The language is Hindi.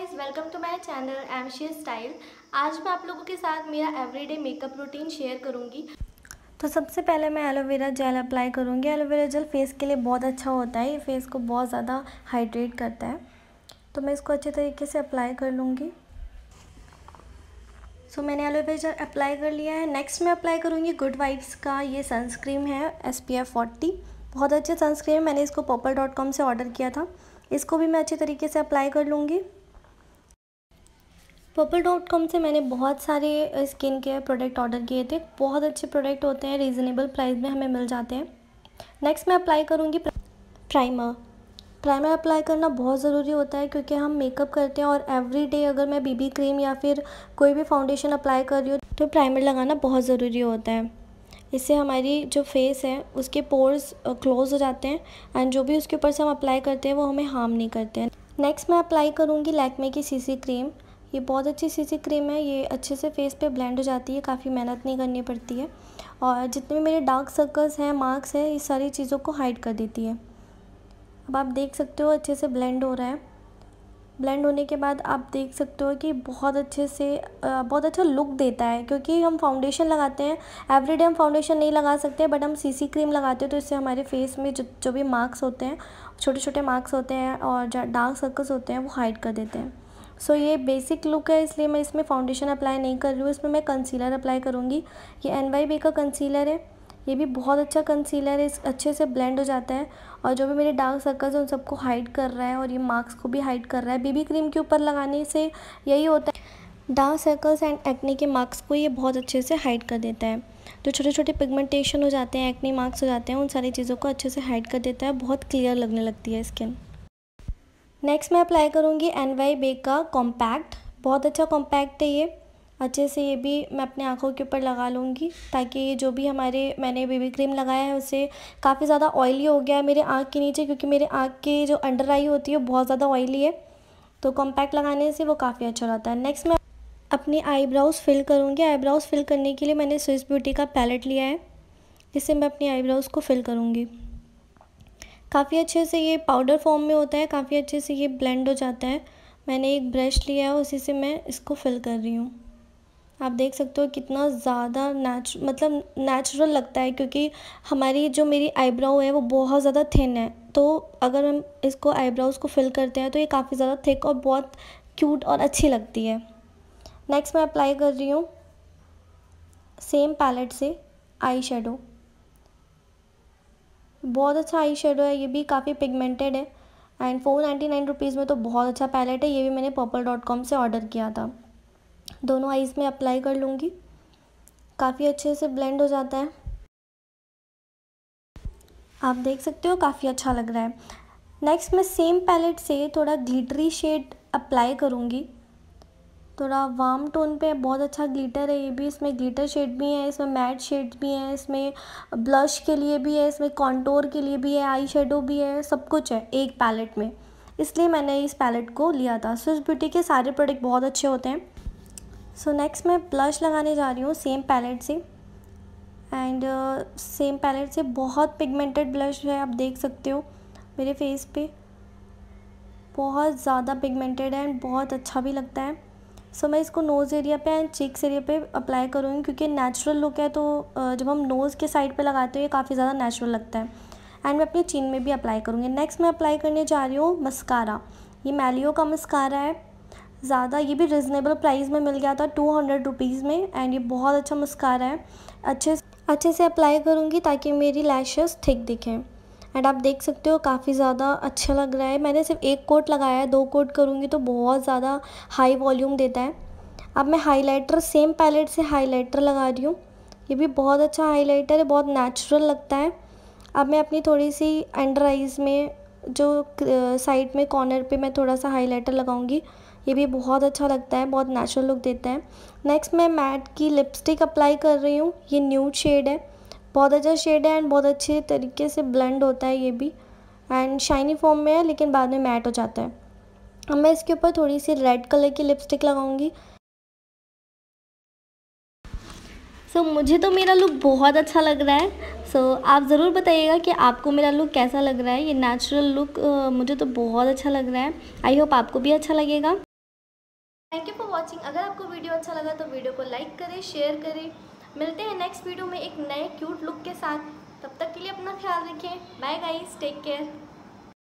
guys welcome to my channel एमशी स्टाइल आज मैं आप लोगों के साथ मेरा एवरीडे मेकअप रूटीन शेयर करूँगी तो सबसे पहले मैं एलोवेरा जेल अप्लाई करूंगी एलोवेरा जेल फेस के लिए बहुत अच्छा होता है ये फेस को बहुत ज़्यादा हाइड्रेट करता है तो मैं इसको अच्छे तरीके से अप्लाई कर लूँगी सो so, मैंने एलोवेरा जेल अप्लाई कर लिया है नेक्स्ट मैं अप्लाई करूँगी गुड वाइब्स का ये सनस्क्रीम है एस पी एफ बहुत अच्छे सनस्क्रीन मैंने इसको पर्पल से ऑर्डर किया था इसको भी मैं अच्छे तरीके से अप्लाई कर लूँगी पर्पल डॉट कॉम से मैंने बहुत सारे स्किन केयर प्रोडक्ट ऑर्डर किए थे बहुत अच्छे प्रोडक्ट होते हैं रीज़नेबल प्राइस में हमें मिल जाते हैं नेक्स्ट मैं अप्लाई करूँगी प्राइमर प्राइमर अप्लाई करना बहुत ज़रूरी होता है क्योंकि हम मेकअप करते हैं और एवरी डे अगर मैं बीबी क्रीम या फिर कोई भी फाउंडेशन अप्लाई कर रही हूँ तो प्राइमर लगाना बहुत ज़रूरी होता है इससे हमारी जो फेस है उसके पोर्स क्लोज हो जाते हैं एंड जो भी उसके ऊपर से हम अप्लाई करते हैं वो हमें हार्म नहीं करते हैं नेक्स्ट मैं अप्लाई करूँगी लैकमे की सीसी क्रीम ये बहुत अच्छी सी सी क्रीम है ये अच्छे से फेस पे ब्लेंड हो जाती है काफ़ी मेहनत नहीं करनी पड़ती है और जितने भी मेरे डार्क सर्कल्स हैं मार्क्स हैं ये सारी चीज़ों को हाइड कर देती है अब आप देख सकते हो अच्छे से ब्लेंड हो रहा है ब्लेंड होने के बाद आप देख सकते हो कि बहुत अच्छे से बहुत अच्छा लुक देता है क्योंकि हम फाउंडेशन लगाते हैं एवरीडे हम फाउंडेशन नहीं लगा सकते बट हम सीसी क्रीम लगाते हैं तो इससे हमारे फेस में जो जो भी मार्क्स होते हैं छोटे छोटे मार्क्स होते हैं और डार्क सर्कल्स होते हैं वो हाइड कर देते हैं सो ये बेसिक लुक है इसलिए मैं इसमें फाउंडेशन अप्लाई नहीं कर रही हूँ इसमें मैं कंसीलर अप्लाई करूँगी ये एन वाई बी का कंसीलर है ये भी बहुत अच्छा कंसीलर है इस अच्छे से ब्लेंड हो जाता है और जो भी मेरे डार्क सर्कल्स हैं उन सबको हाइड कर रहा है और ये मार्क्स को भी हाइड कर रहा है बीबी क्रीम के ऊपर लगाने से यही होता है डार्क सर्कल्स एंड एक्ने के मार्क्स को ये बहुत अच्छे से हाइड कर देता है जो छोटे छोटे पिगमेंटेशन हो जाते हैं एक्ने मार्क्स हो जाते हैं उन सारी चीज़ों को अच्छे से हाइड कर देता है बहुत क्लियर लगने लगती है स्किन नेक्स्ट मैं अप्लाई करूँगी एन वाई बे का कॉम्पैक्ट बहुत अच्छा कॉम्पैक्ट है ये अच्छे से ये भी मैं अपने आँखों के ऊपर लगा लूँगी ताकि ये जो भी हमारे मैंने बेबी क्रीम लगाया है उसे काफ़ी ज़्यादा ऑयली हो गया है मेरे आँख के नीचे क्योंकि मेरे आँख के जो अंडर आई होती है बहुत ज़्यादा ऑयली है तो कॉम्पैक्ट लगाने से वो काफ़ी अच्छा रहता है नेक्स्ट मैं अपनी आईब्राउज़ फिल करूँगी आईब्राउज़ फिल करने के लिए मैंने स्विस ब्यूटी का पैलेट लिया है जिससे मैं अपनी आईब्राउज़ को फिल करूँगी काफ़ी अच्छे से ये पाउडर फॉर्म में होता है काफ़ी अच्छे से ये ब्लेंड हो जाता है मैंने एक ब्रश लिया है उसी से मैं इसको फिल कर रही हूँ आप देख सकते हो कितना ज़्यादा नैच मतलब नेचुरल लगता है क्योंकि हमारी जो मेरी आईब्राउ है वो बहुत ज़्यादा थिन है तो अगर हम इसको आईब्राउज़ को फिल करते हैं तो ये काफ़ी ज़्यादा थिक और बहुत क्यूट और अच्छी लगती है नेक्स्ट मैं अप्लाई कर रही हूँ सेम पैलेट से आई शेडो बहुत अच्छा आई शेडो है ये भी काफ़ी पिगमेंटेड है and four ninety nine rupees में तो बहुत अच्छा पैलेट है ये भी मैंने पर्पल डॉट कॉम से ऑर्डर किया था दोनों आईज़ में अप्लाई कर लूँगी काफ़ी अच्छे से ब्लेंड हो जाता है आप देख सकते हो काफ़ी अच्छा लग रहा है नेक्स्ट मैं सेम पैलेट से थोड़ा ग्लिटरी शेड अप्लाई करूँगी थोड़ा वार्म टोन पे बहुत अच्छा ग्लिटर है ये भी इसमें ग्लिटर शेड भी है इसमें मैट शेड भी है इसमें ब्लश के लिए भी है इसमें कॉन्टोर के लिए भी है आई शेडो भी है सब कुछ है एक पैलेट में इसलिए मैंने इस पैलेट को लिया था स्विस ब्यूटी के सारे प्रोडक्ट बहुत अच्छे होते हैं सो so, नेक्स्ट मैं ब्लश लगाने जा रही हूँ सेम पैलेट से एंड सेम पैलेट से बहुत पिगमेंटेड ब्लश है आप देख सकते हो मेरे फेस पे बहुत ज़्यादा पिगमेंटेड है एंड बहुत अच्छा भी लगता है सो मैं इसको नोज़ एरिया पे एंड चीक्स एरिया पे अप्लाई करूँगी क्योंकि नेचुरल लुक है तो जब हम नोज़ के साइड पे लगाते हैं ये काफ़ी ज़्यादा नेचुरल लगता है एंड मैं अपने चीन में भी अप्लाई करूँगी नेक्स्ट मैं अप्लाई करने जा रही हूँ मस्कारा ये मैलियो का मस्कारा है ज़्यादा ये भी रिजनेबल प्राइस में मिल गया था टू हंड्रेड रुपीज़ में एंड ये बहुत अच्छा मस्कारा है अच्छे अच्छे से अप्लाई करूँगी ताकि मेरी लैशेज थिक दिखें एंड आप देख सकते हो काफ़ी ज़्यादा अच्छा लग रहा है मैंने सिर्फ एक कोट लगाया है दो कोट करूँगी तो बहुत ज़्यादा हाई वॉल्यूम देता है अब मैं हाइलाइटर सेम पैलेट से हाइलाइटर लगा रही हूँ ये भी बहुत अच्छा हाइलाइटर है बहुत नेचुरल लगता है अब मैं अपनी थोड़ी सी अंडर आइज़ में जो साइड में कॉर्नर पे मैं थोड़ा सा हाइलाइटर लगाऊंगी ये भी बहुत अच्छा लगता है बहुत नेचुरल लुक देता है नेक्स्ट मैं मैट की लिपस्टिक अप्लाई कर रही हूँ ये न्यू शेड है बहुत अच्छा शेड है एंड बहुत अच्छे तरीके से ब्लेंड होता है ये भी एंड शाइनी फॉर्म में है लेकिन बाद में मैट हो जाता है अब मैं इसके ऊपर थोड़ी सी रेड कलर की लिपस्टिक लगाऊंगी सो so, मुझे तो मेरा लुक बहुत अच्छा लग रहा है सो so, आप ज़रूर बताइएगा कि आपको मेरा लुक कैसा लग रहा है ये नेचुरल लुक मुझे तो बहुत अच्छा लग रहा है आई होप आपको भी अच्छा लगेगा थैंक यू फॉर वॉचिंग अगर आपको वीडियो अच्छा लगा तो वीडियो को लाइक करें शेयर करें मिलते हैं नेक्स्ट वीडियो में एक नए क्यूट लुक के साथ तब तक के लिए अपना ख्याल रखें बाय गाइस टेक केयर